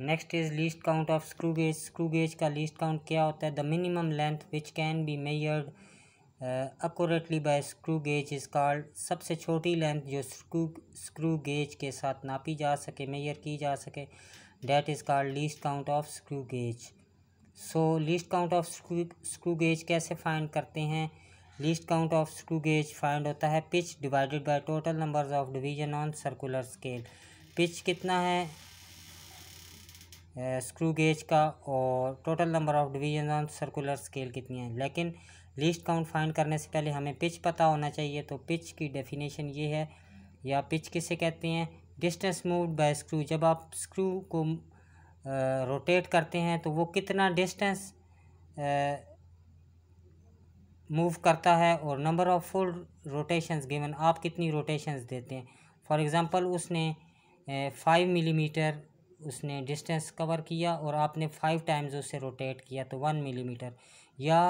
next is least count of screw gauge screw gauge का least count क्या होता है the minimum length which can be measured accurately by screw gauge is called सबसे छोटी length जो screw screw gauge के साथ नापी जा सके मेयर की जा सके that is called least count of screw gauge so least count of screw screw gauge कैसे फाइंड करते हैं least count of screw gauge find होता है pitch divided by total number of division on circular scale pitch कितना है screw gauge का और total number of division on circular scale कितनी है लेकिन लीस्ट काउंट फाइंड करने से पहले हमें पिच पता होना चाहिए तो पिच की डेफिनेशन ये है या पिच किसे कहते हैं डिस्टेंस मूव बाय स्क्रू जब आप स्क्रू को रोटेट करते हैं तो वो कितना डिस्टेंस मूव करता है और number of full rotations given आप कितनी रोटेशंस देते हैं फॉर एग्ज़ाम्पल उसने फाइव मिलीमीटर उसने डिस्टेंस कवर किया और आपने फाइव टाइम्स उसे रोटेट किया तो वन मिलीमीटर या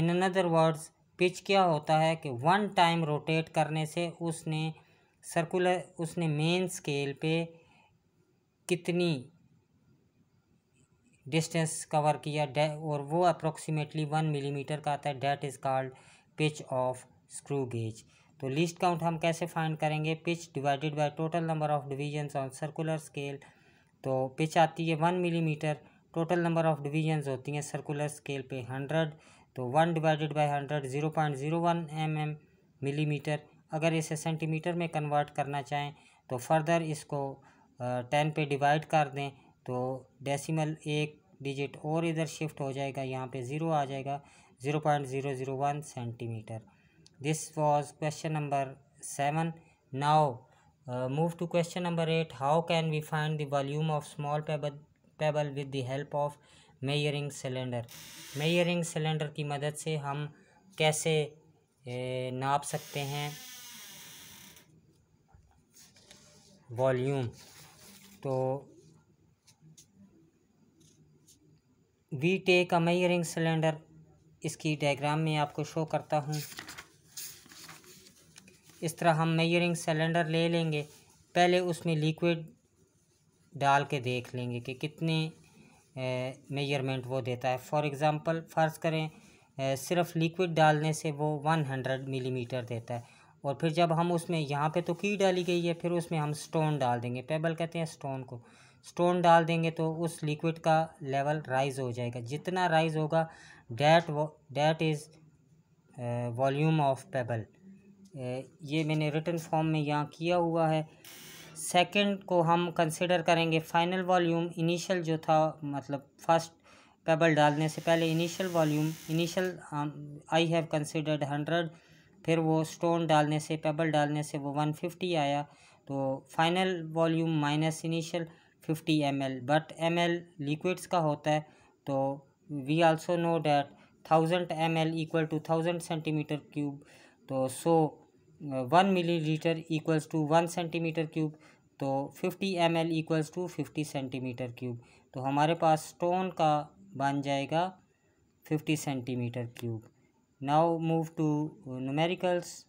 इन अनदर वर्ड्स पिच क्या होता है कि वन टाइम रोटेट करने से उसने सर्कुलर उसने मेन स्केल पे कितनी डिस्टेंस कवर किया और वो अप्रोक्सीमेटली वन मिलीमीटर का आता है that is called pitch of screw gauge तो लिस्ट काउंट हम कैसे फाइंड करेंगे pitch divided by total number of divisions on circular scale तो पिच आती है one millimetre total number of divisions होती हैं सर्कुलर स्केल पे हंड्रेड तो one divided by hundred zero point zero one M M millimetre अगर इसे centimetre में कन्वर्ट करना चाहें तो फर्दर इसको टेन पे डिवाइड कर दें तो डेसिमल एक डिजिट और इधर शिफ्ट हो जाएगा यहाँ पे ज़ीरो आ जाएगा zero point zero zero one centimetre this was question number 7 now uh, move to question number 8 how can we find the volume of small pebble pebble with the help of measuring cylinder measuring cylinder की मदद से हम कैसे ए, नाप सकते हैं volume तो we take a measuring cylinder इसकी डायग्राम में आपको शो करता हूँ इस तरह हम मेजरिंग सिलेंडर ले लेंगे पहले उसमें लिक्विड डाल के देख लेंगे कि कितने मेजरमेंट वो देता है फॉर एग्ज़ाम्पल फ़र्ज़ करें सिर्फ लिक्विड डालने से वो वन हंड्रेड मिलीमीटर देता है और फिर जब हम उसमें यहाँ पे तो की डाली गई है फिर उसमें हम स्टोन डाल देंगे पेबल कहते हैं स्टोन को स्टोन डाल देंगे तो उस लिक्विड का लेवल राइज़ हो जाएगा जितना राइज़ होगा that that is volume of pebble ये मैंने रिटर्न फॉर्म में यहाँ किया हुआ है सेकंड को हम कंसिडर करेंगे फाइनल वॉल्यूम इनिशियल जो था मतलब फर्स्ट पेबल डालने से पहले initial volume initial I have considered hundred फिर वो स्टोन डालने से पेबल डालने से वो वन फिफ्टी आया तो final volume minus initial fifty M L but M L liquids का होता है तो we also know that thousand M L equal to thousand centimetre cube तो so one millilitre equals to one centimetre cube तो fifty M L equals to fifty centimetre cube तो हमारे पास stone का बन जाएगा fifty centimetre cube now move to numericals